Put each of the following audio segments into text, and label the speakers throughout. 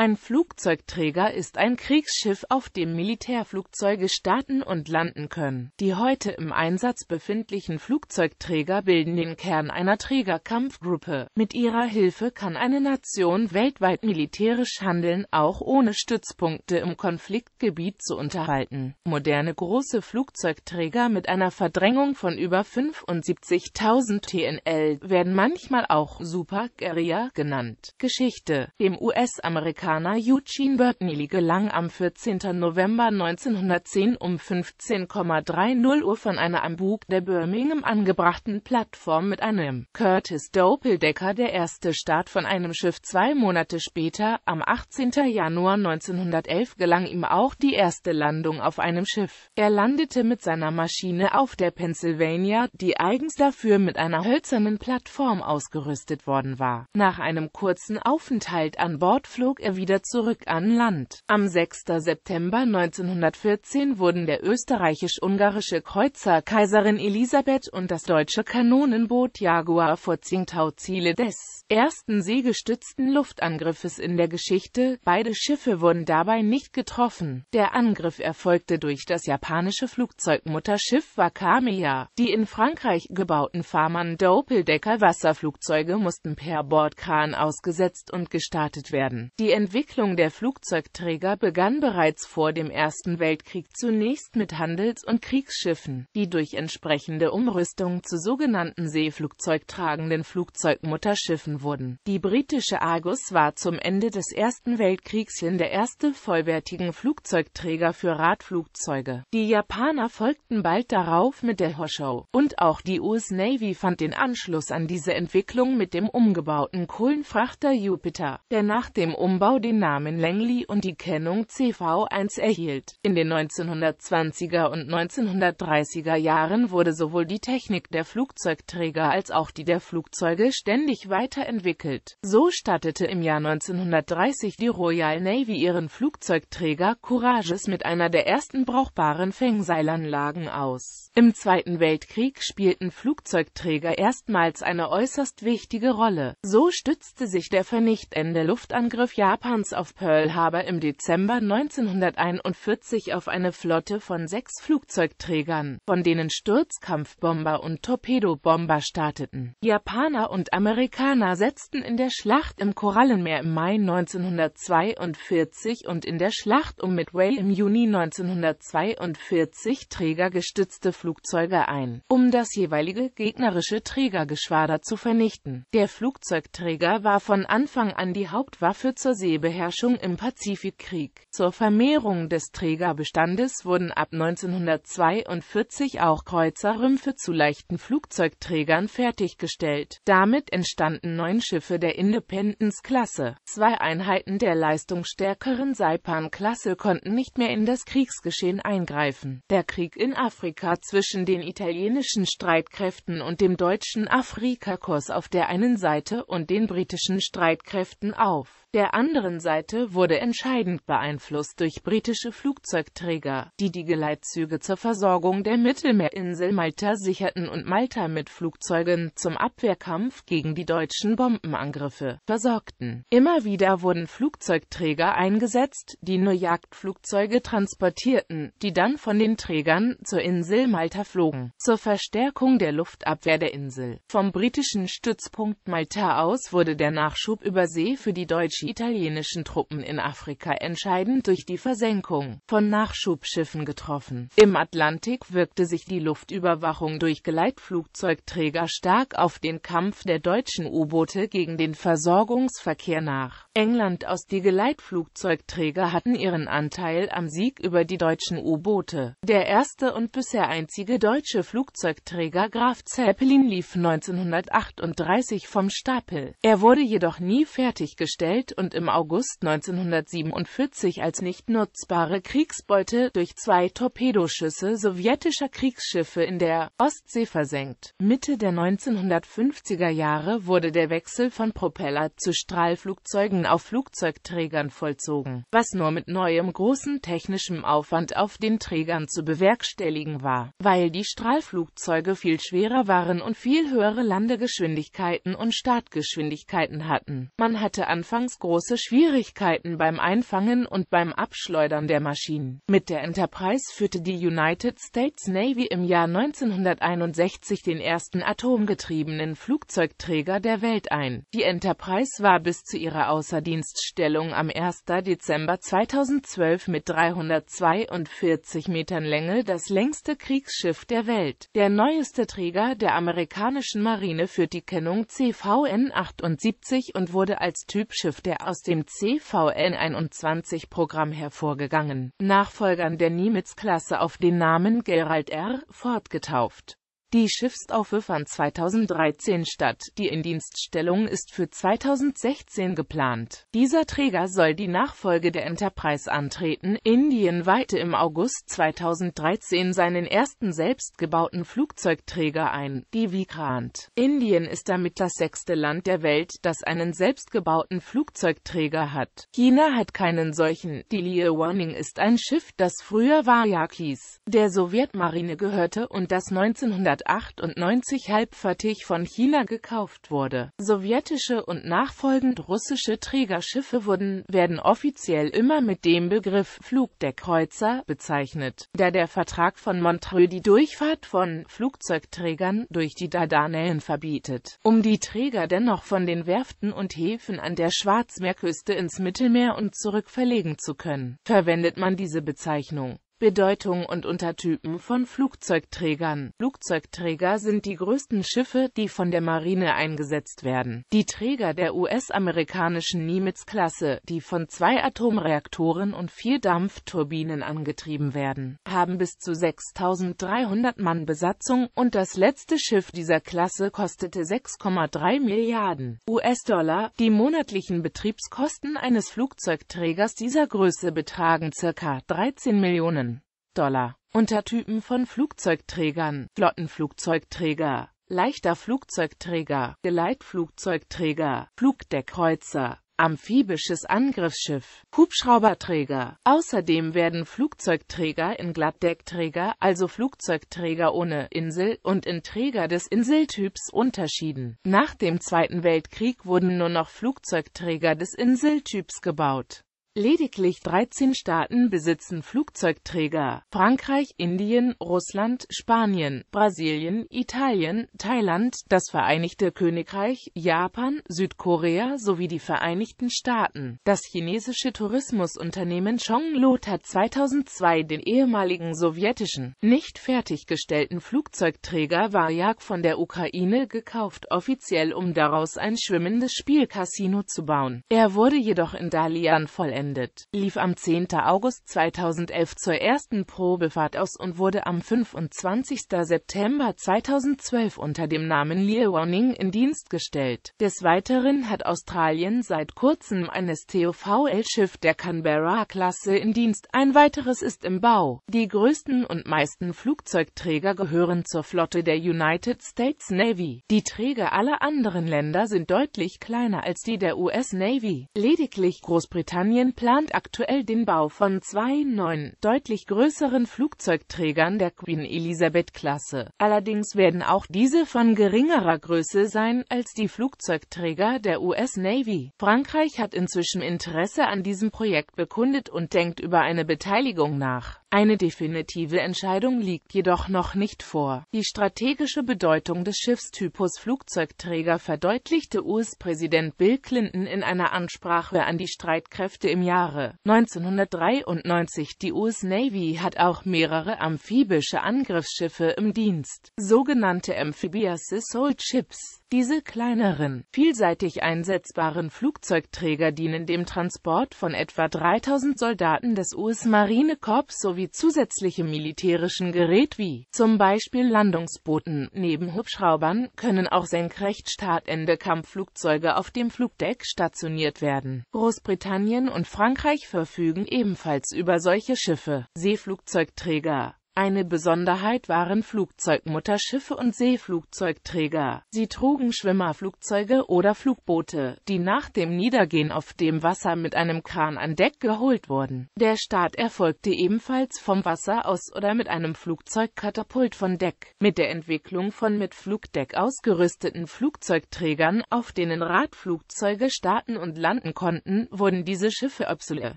Speaker 1: Ein Flugzeugträger ist ein Kriegsschiff, auf dem Militärflugzeuge starten und landen können. Die heute im Einsatz befindlichen Flugzeugträger bilden den Kern einer Trägerkampfgruppe. Mit ihrer Hilfe kann eine Nation weltweit militärisch handeln, auch ohne Stützpunkte im Konfliktgebiet zu unterhalten. Moderne große Flugzeugträger mit einer Verdrängung von über 75.000 TNL werden manchmal auch Super Carrier genannt. Geschichte Dem US-amerikanischen Amerikaner Eugene Bertinelli gelang am 14. November 1910 um 15,30 Uhr von einer am Bug der Birmingham angebrachten Plattform mit einem Curtis Doppeldecker der erste Start von einem Schiff. Zwei Monate später, am 18. Januar 1911, gelang ihm auch die erste Landung auf einem Schiff. Er landete mit seiner Maschine auf der Pennsylvania, die eigens dafür mit einer hölzernen Plattform ausgerüstet worden war. Nach einem kurzen Aufenthalt an Bord flog er wieder zurück an Land. Am 6. September 1914 wurden der österreichisch-ungarische Kreuzer Kaiserin Elisabeth und das deutsche Kanonenboot Jaguar vor Tsingtau Ziele des ersten seegestützten Luftangriffes in der Geschichte, beide Schiffe wurden dabei nicht getroffen. Der Angriff erfolgte durch das japanische Flugzeugmutterschiff Wakamiya. Die in Frankreich gebauten Farman Doppeldecker Wasserflugzeuge mussten per Bordkran ausgesetzt und gestartet werden. Die Entwicklung der Flugzeugträger begann bereits vor dem Ersten Weltkrieg zunächst mit Handels- und Kriegsschiffen, die durch entsprechende Umrüstung zu sogenannten seeflugzeugtragenden Flugzeugmutterschiffen wurden. Die britische Argus war zum Ende des Ersten Weltkriegs hin der erste vollwertigen Flugzeugträger für Radflugzeuge. Die Japaner folgten bald darauf mit der Hoshou, und auch die US Navy fand den Anschluss an diese Entwicklung mit dem umgebauten Kohlenfrachter Jupiter, der nach dem Umbau den Namen Langley und die Kennung CV1 erhielt. In den 1920er und 1930er Jahren wurde sowohl die Technik der Flugzeugträger als auch die der Flugzeuge ständig weiterentwickelt. So stattete im Jahr 1930 die Royal Navy ihren Flugzeugträger Courages mit einer der ersten brauchbaren Fängseilanlagen aus. Im Zweiten Weltkrieg spielten Flugzeugträger erstmals eine äußerst wichtige Rolle. So stützte sich der vernichtende Luftangriff Japan Japans auf Pearl Harbor im Dezember 1941 auf eine Flotte von sechs Flugzeugträgern, von denen Sturzkampfbomber und Torpedobomber starteten. Japaner und Amerikaner setzten in der Schlacht im Korallenmeer im Mai 1942 und in der Schlacht um Midway im Juni 1942 trägergestützte Flugzeuge ein, um das jeweilige gegnerische Trägergeschwader zu vernichten. Der Flugzeugträger war von Anfang an die Hauptwaffe zur See Seebeherrschung im Pazifikkrieg. Zur Vermehrung des Trägerbestandes wurden ab 1942 auch Kreuzerrümpfe zu leichten Flugzeugträgern fertiggestellt. Damit entstanden neun Schiffe der Independence-Klasse. Zwei Einheiten der leistungsstärkeren Saipan-Klasse konnten nicht mehr in das Kriegsgeschehen eingreifen. Der Krieg in Afrika zwischen den italienischen Streitkräften und dem deutschen Afrikakorps auf der einen Seite und den britischen Streitkräften auf der anderen Seite wurde entscheidend beeinflusst durch britische Flugzeugträger, die die Geleitzüge zur Versorgung der Mittelmeerinsel Malta sicherten und Malta mit Flugzeugen zum Abwehrkampf gegen die deutschen Bombenangriffe versorgten. Immer wieder wurden Flugzeugträger eingesetzt, die nur Jagdflugzeuge transportierten, die dann von den Trägern zur Insel Malta flogen. Zur Verstärkung der Luftabwehr der Insel. Vom britischen Stützpunkt Malta aus wurde der Nachschub über See für die deutschen deutsch-italienischen Truppen in Afrika entscheidend durch die Versenkung von Nachschubschiffen getroffen. Im Atlantik wirkte sich die Luftüberwachung durch Geleitflugzeugträger stark auf den Kampf der deutschen U-Boote gegen den Versorgungsverkehr nach England aus. Die Geleitflugzeugträger hatten ihren Anteil am Sieg über die deutschen U-Boote. Der erste und bisher einzige deutsche Flugzeugträger Graf Zeppelin lief 1938 vom Stapel. Er wurde jedoch nie fertiggestellt Gebiet und im August 1947 als nicht nutzbare Kriegsbeute durch zwei Torpedoschüsse sowjetischer Kriegsschiffe in der Ostsee versenkt. Mitte der 1950er Jahre wurde der Wechsel von Propeller zu Strahlflugzeugen auf Flugzeugträgern vollzogen, was nur mit neuem großen technischem Aufwand auf den Trägern zu bewerkstelligen war, weil die Strahlflugzeuge viel schwerer waren und viel höhere Landegeschwindigkeiten und Startgeschwindigkeiten hatten. Man hatte anfangs es große Schwierigkeiten beim Einfangen und beim Abschleudern der Maschinen. Mit der Enterprise führte die United States Navy im Jahr 1961 den ersten atomgetriebenen Flugzeugträger der Welt ein. Die Enterprise war bis zu ihrer Außerdienststellung am 1. Dezember 2012 mit 342 Metern Länge das längste Kriegsschiff der Welt. Der neueste Träger der amerikanischen Marine führt die Kennung CVN 78 und wurde als Typschiff der der aus dem CVN-21-Programm hervorgegangen, Nachfolgern der Nimitz-Klasse auf den Namen Gerald R. fortgetauft. Die Schiffstaufe fand 2013 statt, die Indienststellung ist für 2016 geplant. Dieser Träger soll die Nachfolge der Enterprise antreten. Indien weihte im August 2013 seinen ersten selbstgebauten Flugzeugträger ein, die Vikrant. Indien ist damit das sechste Land der Welt, das einen selbstgebauten Flugzeugträger hat. China hat keinen solchen. Die Lie Warning ist ein Schiff, das früher Vajak hieß, der Sowjetmarine gehörte und das 1900 1998 halbfertig von China gekauft wurde. Sowjetische und nachfolgend russische Trägerschiffe wurden, werden offiziell immer mit dem Begriff Flugdeckkreuzer bezeichnet, da der Vertrag von Montreux die Durchfahrt von Flugzeugträgern durch die Dardanellen verbietet. Um die Träger dennoch von den Werften und Häfen an der Schwarzmeerküste ins Mittelmeer und zurück verlegen zu können, verwendet man diese Bezeichnung. Bedeutung und Untertypen von Flugzeugträgern Flugzeugträger sind die größten Schiffe, die von der Marine eingesetzt werden. Die Träger der US-amerikanischen Nimitz-Klasse, die von zwei Atomreaktoren und vier Dampfturbinen angetrieben werden, haben bis zu 6.300 Mann Besatzung und das letzte Schiff dieser Klasse kostete 6,3 Milliarden US-Dollar. Die monatlichen Betriebskosten eines Flugzeugträgers dieser Größe betragen ca. 13 Millionen Dollar. Untertypen von Flugzeugträgern, Flottenflugzeugträger, leichter Flugzeugträger, Geleitflugzeugträger, Flugdeckkreuzer, amphibisches Angriffsschiff, Hubschrauberträger. Außerdem werden Flugzeugträger in Glattdeckträger, also Flugzeugträger ohne Insel und in Träger des Inseltyps unterschieden. Nach dem Zweiten Weltkrieg wurden nur noch Flugzeugträger des Inseltyps gebaut Lediglich 13 Staaten besitzen Flugzeugträger. Frankreich, Indien, Russland, Spanien, Brasilien, Italien, Thailand, das Vereinigte Königreich, Japan, Südkorea sowie die Vereinigten Staaten. Das chinesische Tourismusunternehmen Chonglot hat 2002 den ehemaligen sowjetischen, nicht fertiggestellten Flugzeugträger Vajak von der Ukraine gekauft, offiziell um daraus ein schwimmendes Spielcasino zu bauen. Er wurde jedoch in Dalian vollendet gelandet, lief am 10. August 2011 zur ersten Probefahrt aus und wurde am 25. September 2012 unter dem Namen Liaoning in Dienst gestellt. Des Weiteren hat Australien seit kurzem ein STOVL-Schiff der Canberra-Klasse in Dienst, ein weiteres ist im Bau. Die größten und meisten Flugzeugträger gehören zur Flotte der United States Navy. Die Träger aller anderen Länder sind deutlich kleiner als die der US Navy. Lediglich Großbritannien plant aktuell den Bau von zwei neuen, deutlich größeren Flugzeugträgern der Queen Elizabeth-Klasse. Allerdings werden auch diese von geringerer Größe sein als die Flugzeugträger der US Navy. Frankreich hat inzwischen Interesse an diesem Projekt bekundet und denkt über eine Beteiligung nach. Eine definitive Entscheidung liegt jedoch noch nicht vor. Die strategische Bedeutung des Schiffstypus Flugzeugträger verdeutlichte US-Präsident Bill Clinton in einer Ansprache an die Streitkräfte im Jahre 1993. Die US Navy hat auch mehrere amphibische Angriffsschiffe im Dienst, sogenannte Amphibious Assault Ships. Diese kleineren, vielseitig einsetzbaren Flugzeugträger dienen dem Transport von etwa 3000 Soldaten des US-Marinekorps sowie zusätzlichem militärischen Gerät wie zum Beispiel Landungsbooten. Neben Hubschraubern können auch senkrecht startende Kampfflugzeuge auf dem Flugdeck stationiert werden. Großbritannien und Frankreich verfügen ebenfalls über solche Schiffe. Seeflugzeugträger eine Besonderheit waren Flugzeugmutterschiffe und Seeflugzeugträger. Sie trugen Schwimmerflugzeuge oder Flugboote, die nach dem Niedergehen auf dem Wasser mit einem Kran an Deck geholt wurden. Der Start erfolgte ebenfalls vom Wasser aus oder mit einem Flugzeugkatapult von Deck. Mit der Entwicklung von mit Flugdeck ausgerüsteten Flugzeugträgern, auf denen Radflugzeuge starten und landen konnten, wurden diese Schiffe obsolet.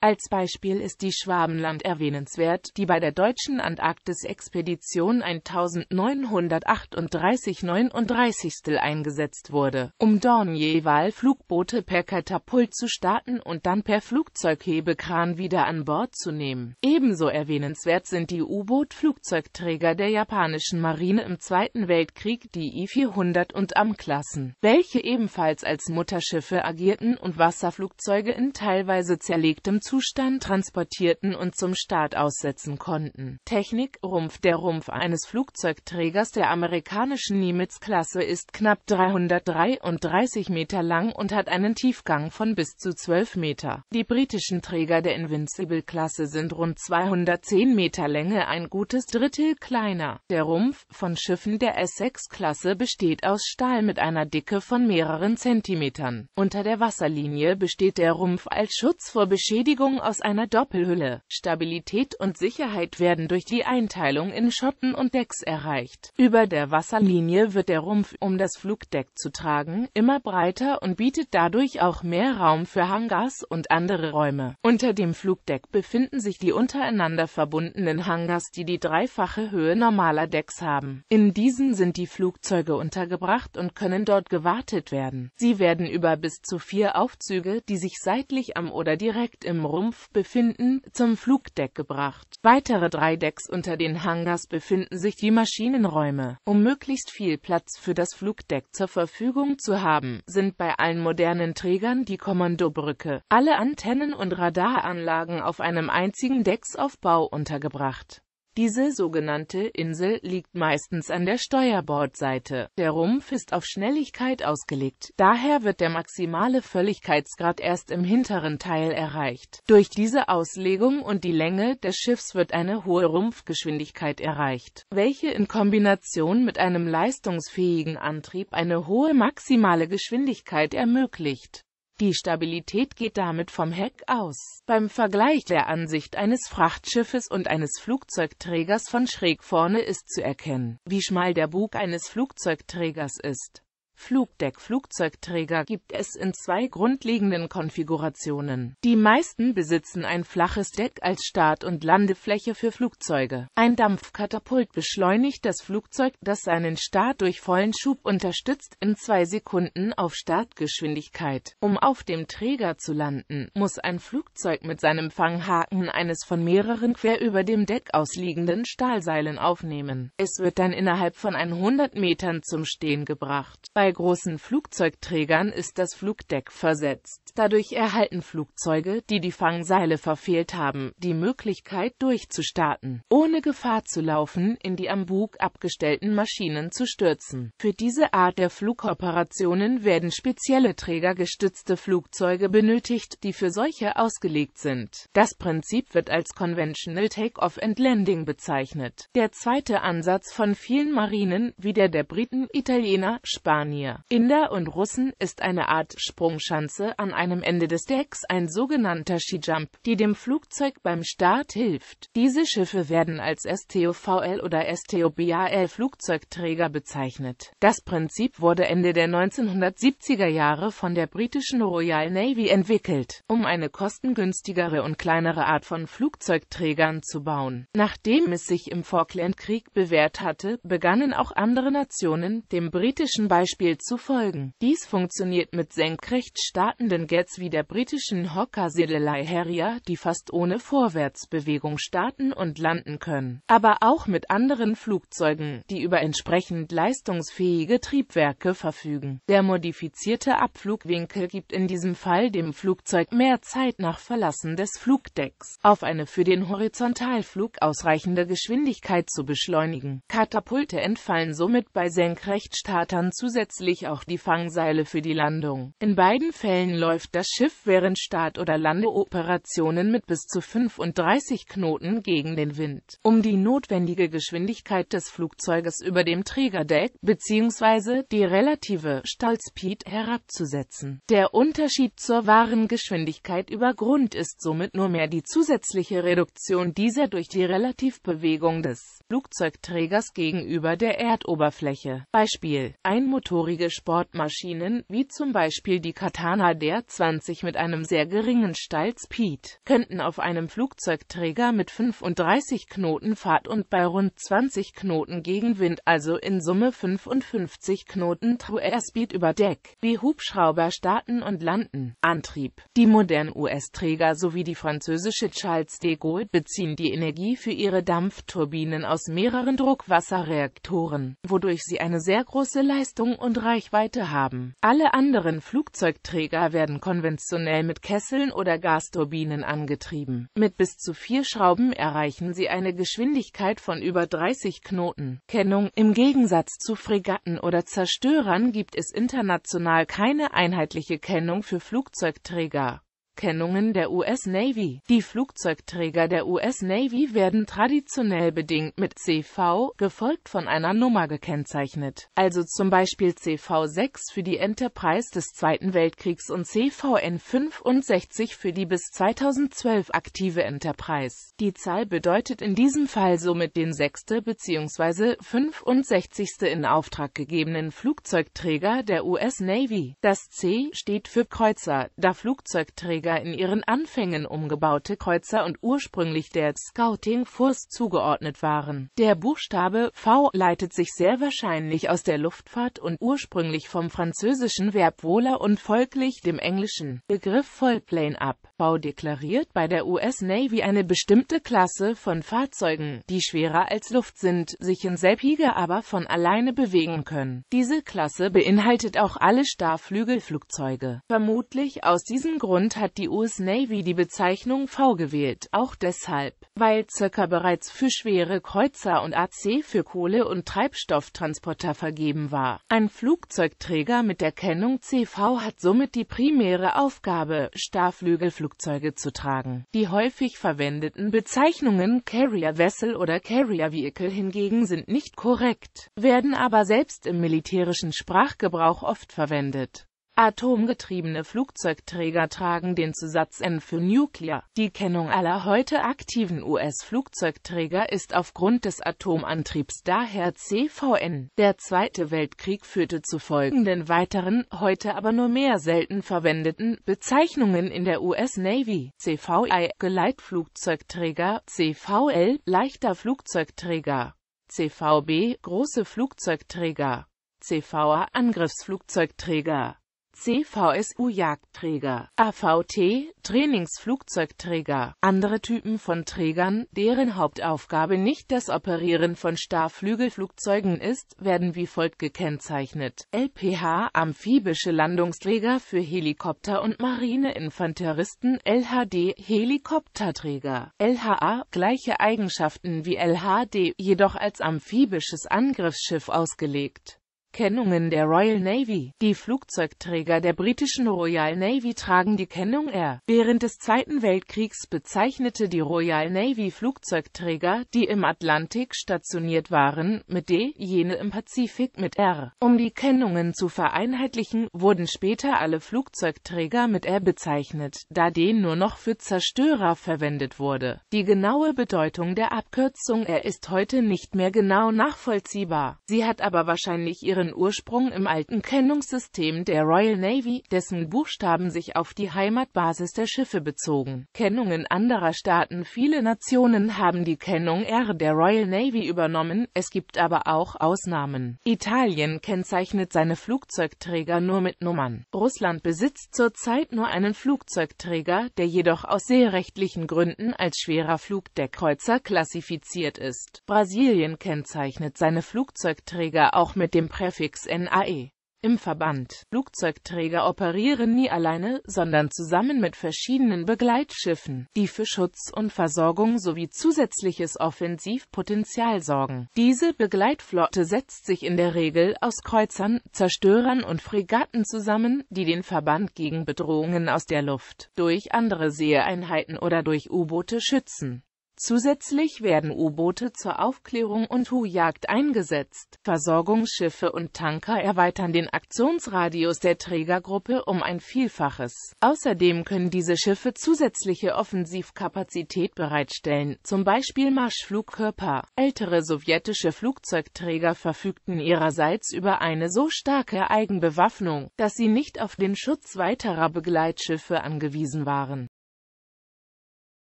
Speaker 1: Als Beispiel ist die Schwabenland erwähnenswert, die bei der deutschen Antarktis des Expedition 1938-39 eingesetzt wurde, um Dornier-Walflugboote per Katapult zu starten und dann per Flugzeughebekran wieder an Bord zu nehmen. Ebenso erwähnenswert sind die U-Boot-Flugzeugträger der japanischen Marine im Zweiten Weltkrieg, die I-400 und Am-Klassen, welche ebenfalls als Mutterschiffe agierten und Wasserflugzeuge in teilweise zerlegtem Zustand transportierten und zum Start aussetzen konnten. Technik Heckrumpf Der Rumpf eines Flugzeugträgers der amerikanischen Nimitz-Klasse ist knapp 333 Meter lang und hat einen Tiefgang von bis zu 12 Meter. Die britischen Träger der Invincible-Klasse sind rund 210 Meter Länge, ein gutes Drittel kleiner. Der Rumpf von Schiffen der Essex-Klasse besteht aus Stahl mit einer Dicke von mehreren Zentimetern. Unter der Wasserlinie besteht der Rumpf als Schutz vor Beschädigung aus einer Doppelhülle. Stabilität und Sicherheit werden durch die Einteilung in Schotten und Decks erreicht. Über der Wasserlinie wird der Rumpf, um das Flugdeck zu tragen, immer breiter und bietet dadurch auch mehr Raum für Hangars und andere Räume. Unter dem Flugdeck befinden sich die untereinander verbundenen Hangars, die die dreifache Höhe normaler Decks haben. In diesen sind die Flugzeuge untergebracht und können dort gewartet werden. Sie werden über bis zu vier Aufzüge, die sich seitlich am oder direkt im Rumpf befinden, zum Flugdeck gebracht. Weitere drei Decks und unter den Hangars befinden sich die Maschinenräume. Um möglichst viel Platz für das Flugdeck zur Verfügung zu haben, sind bei allen modernen Trägern die Kommandobrücke, alle Antennen und Radaranlagen auf einem einzigen Decksaufbau untergebracht. Diese sogenannte Insel liegt meistens an der Steuerbordseite. Der Rumpf ist auf Schnelligkeit ausgelegt, daher wird der maximale Völligkeitsgrad erst im hinteren Teil erreicht. Durch diese Auslegung und die Länge des Schiffs wird eine hohe Rumpfgeschwindigkeit erreicht, welche in Kombination mit einem leistungsfähigen Antrieb eine hohe maximale Geschwindigkeit ermöglicht die Stabilität geht damit vom Heck aus. Beim Vergleich der Ansicht eines Frachtschiffes und eines Flugzeugträgers von schräg vorne ist zu erkennen, wie schmal der Bug eines Flugzeugträgers ist. Flugdeck Flugzeugträger gibt es in zwei grundlegenden Konfigurationen. Die meisten besitzen ein flaches Deck als Start- und Landefläche für Flugzeuge. Ein Dampfkatapult beschleunigt das Flugzeug, das seinen Start durch vollen Schub unterstützt, in zwei Sekunden auf Startgeschwindigkeit. Um auf dem Träger zu landen, muss ein Flugzeug mit seinem Fanghaken eines von mehreren quer über dem Deck ausliegenden Stahlseilen aufnehmen. Es wird dann innerhalb von 100 Metern zum Stehen gebracht. Bei bei großen Flugzeugträgern ist das Flugdeck versetzt. Dadurch erhalten Flugzeuge, die die Fangseile verfehlt haben, die Möglichkeit durchzustarten, ohne Gefahr zu laufen, in die am Bug abgestellten Maschinen zu stürzen. Für diese Art der Flugoperationen werden spezielle trägergestützte Flugzeuge benötigt, die für solche ausgelegt sind. Das Prinzip wird als Conventional Takeoff and Landing bezeichnet. Der zweite Ansatz von vielen Marinen, wie der der Briten, Italiener, Spanier, Inder und Russen, ist eine Art Sprungschanze an einem Ende des Decks ein sogenannter Ski-Jump, die dem Flugzeug beim Start hilft. Diese Schiffe werden als STOVL oder STOBAL Flugzeugträger bezeichnet. Das Prinzip wurde Ende der 1970er Jahre von der britischen Royal Navy entwickelt, um eine kostengünstigere und kleinere Art von Flugzeugträgern zu bauen. Nachdem es sich im Falklandkrieg bewährt hatte, begannen auch andere Nationen, dem britischen Beispiel zu folgen. Dies funktioniert mit senkrecht startenden Nuggets wie der britischen hocker Hockersiedlei Harrier, die fast ohne Vorwärtsbewegung starten und landen können, aber auch mit anderen Flugzeugen, die über entsprechend leistungsfähige Triebwerke verfügen. Der modifizierte Abflugwinkel gibt in diesem Fall dem Flugzeug mehr Zeit nach Verlassen des Flugdecks, auf eine für den Horizontalflug ausreichende Geschwindigkeit zu beschleunigen. Katapulte entfallen somit bei Senkrechtstartern zusätzlich auch die Fangseile für die Landung. In beiden Fällen läuft trifft das Schiff während Start- oder Landeoperationen mit bis zu 35 Knoten gegen den Wind. Um die notwendige Geschwindigkeit des Flugzeuges über dem Trägerdeck bzw. die relative Stallspeed herabzusetzen. Der Unterschied zur wahren Geschwindigkeit über Grund ist somit nur mehr die zusätzliche Reduktion dieser durch die Relativbewegung des Flugzeugträgers gegenüber der Erdoberfläche. Beispiel: Einmotorige Sportmaschinen, wie zum Beispiel die Katana der 120 mit einem sehr geringen Steilspeed könnten auf einem Flugzeugträger mit 35 Knoten Fahrt und bei rund 20 Knoten Gegenwind, also in Summe 55 Knoten True Airspeed über Deck, wie Hubschrauber starten und landen. Antrieb Die modernen US-Träger sowie die französische Charles de Gaulle beziehen die Energie für ihre Dampfturbinen aus mehreren Druckwasserreaktoren, wodurch sie eine sehr große Leistung und Reichweite haben. Alle anderen Flugzeugträger werden konventionell mit Kesseln oder Gasturbinen angetrieben. Mit bis zu vier Schrauben erreichen sie eine Geschwindigkeit von über 30 Knoten. Kennung Im Gegensatz zu Fregatten oder Zerstörern gibt es international keine einheitliche Kennung für Flugzeugträger. Kennungen der US Navy. Die Flugzeugträger der US Navy werden traditionell bedingt mit CV, gefolgt von einer Nummer gekennzeichnet. Also zum Beispiel CV6 für die Enterprise des Zweiten Weltkriegs und CVN 65 für die bis 2012 aktive Enterprise. Die Zahl bedeutet in diesem Fall somit den sechste bzw. 65. in Auftrag gegebenen Flugzeugträger der US Navy. Das C steht für Kreuzer, da Flugzeugträger 1970 in ihren Anfängen umgebaute Kreuzer und ursprünglich der Scouting Force zugeordnet waren. Der Buchstabe V leitet sich sehr wahrscheinlich aus der Luftfahrt und ursprünglich vom französischen Verb voler und folglich dem englischen Begriff Vollplane ab. V deklariert bei der US Navy eine bestimmte Klasse von Fahrzeugen, die schwerer als Luft sind, sich in Selbhieger aber von alleine bewegen können. Diese Klasse beinhaltet auch alle Starflügelflugzeuge. Vermutlich aus diesem Grund hat die US Navy die Bezeichnung V gewählt, auch deshalb, weil Zöcker bereits für schwere Kreuzer und AC für Kohle- und Treibstofftransporter vergeben war. Ein Flugzeugträger mit der Kennung CV hat somit die primäre Aufgabe, Starflügelflugzeuge zu tragen. Die häufig verwendeten Bezeichnungen Carrier Vessel oder Carrier Vehicle hingegen sind nicht korrekt, werden aber selbst im militärischen Sprachgebrauch oft verwendet. Atomgetriebene Flugzeugträger tragen den Zusatz N für Nuclear. Die Kennung aller heute aktiven US-Flugzeugträger ist aufgrund des Atomantriebs daher CVN. Der Zweite Weltkrieg führte zu folgenden weiteren, heute aber nur mehr selten verwendeten, Bezeichnungen in der US Navy. CVI – Geleitflugzeugträger, CVL – leichter Flugzeugträger, CVB – große Flugzeugträger, CVA – Angriffsflugzeugträger CVSU Jagdträger, AVT Trainingsflugzeugträger, andere Typen von Trägern, deren Hauptaufgabe nicht das Operieren von Starrflügelflugzeugen ist, werden wie folgt gekennzeichnet. LPH amphibische Landungsträger für Helikopter und Marineinfanteristen, LHD Helikopterträger, LHA gleiche Eigenschaften wie LHD, jedoch als amphibisches Angriffsschiff ausgelegt. Kennungen der Royal Navy. Die Flugzeugträger der britischen Royal Navy tragen die Kennung R. Während des Zweiten Weltkriegs bezeichnete die Royal Navy Flugzeugträger, die im Atlantik stationiert waren, mit D, jene im Pazifik mit R. Um die Kennungen zu vereinheitlichen, wurden später alle Flugzeugträger mit R bezeichnet, da D nur noch für Zerstörer verwendet wurde. Die genaue Bedeutung der Abkürzung R ist heute nicht mehr genau nachvollziehbar. Sie hat aber wahrscheinlich ihren ihren Ursprung im alten Kennungssystem der Royal Navy, dessen Buchstaben sich auf die Heimatbasis der Schiffe bezogen. Kennungen anderer Staaten Viele Nationen haben die Kennung R der Royal Navy übernommen, es gibt aber auch Ausnahmen. Italien kennzeichnet seine Flugzeugträger nur mit Nummern. Russland besitzt zurzeit nur einen Flugzeugträger, der jedoch aus seerechtlichen Gründen als schwerer Flugdeckkreuzer klassifiziert ist. Brasilien kennzeichnet seine Flugzeugträger auch mit dem Präfix Präfix NAE. Im Verband Flugzeugträger operieren nie alleine, sondern zusammen mit verschiedenen Begleitschiffen, die für Schutz und Versorgung sowie zusätzliches Offensivpotenzial sorgen. Diese Begleitflotte setzt sich in der Regel aus Kreuzern, Zerstörern und Fregatten zusammen, die den Verband gegen Bedrohungen aus der Luft, durch andere Seeeinheiten oder durch U-Boote schützen Zusätzlich werden U-Boote zur Aufklärung und Hu-Jagd eingesetzt. Versorgungsschiffe und Tanker erweitern den Aktionsradius der Trägergruppe um ein Vielfaches. Außerdem können diese Schiffe zusätzliche Offensivkapazität bereitstellen, zum Beispiel Marschflugkörper. Ältere sowjetische Flugzeugträger verfügten ihrerseits über eine so starke Eigenbewaffnung, dass sie nicht auf den Schutz weiterer Begleitschiffe angewiesen waren.